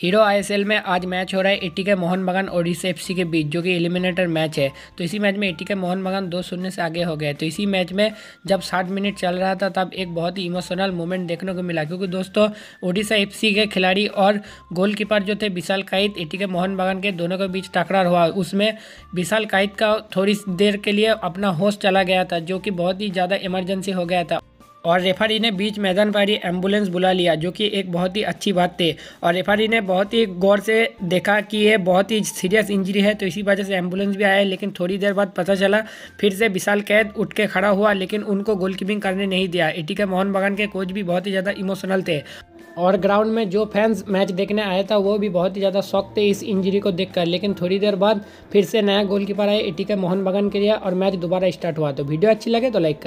hero ISL में आज match हो रहा है एटी के मोहन बगान और एफ के बीच जो कि एलिमिनेटर मैच है तो इसी मैच में इटी के मोहन बगान दो शून्य से आगे हो गए तो इसी मैच में जब साठ मिनट चल रहा था तब एक बहुत ही इमोशनल मोमेंट देखने को मिला क्योंकि दोस्तों ओडिशा एफ के खिलाड़ी और गोलकीपर जो थे विशाल कायत इटी के मोहन बगान के दोनों के बीच टकरार हुआ उसमें विशाल कायत का थोड़ी देर के लिए अपना होश चला गया था जो कि बहुत ही ज़्यादा इमरजेंसी हो गया था और रेफरी ने बीच मैदान पर ही एम्बुलेंस बुला लिया जो कि एक बहुत ही अच्छी बात थी और रेफरी ने बहुत ही गौर से देखा कि ये बहुत ही सीरियस इंजरी है तो इसी वजह से एम्बुलेंस भी आया लेकिन थोड़ी देर बाद पता चला फिर से विशाल कैद उठ के खड़ा हुआ लेकिन उनको गोलकीपिंग करने नहीं दिया इटी के मोहन बगान के कोच भी बहुत ही ज़्यादा इमोशनल थे और ग्राउंड में जो फैंस मैच देखने आया था वो भी बहुत ही ज़्यादा शौक थे इस इंजरी को देखकर लेकिन थोड़ी देर बाद फिर से नया गोलकीपर आए इटी के मोहन बगान के लिए और मैच दोबारा स्टार्ट हुआ तो वीडियो अच्छी लगे तो लाइक कर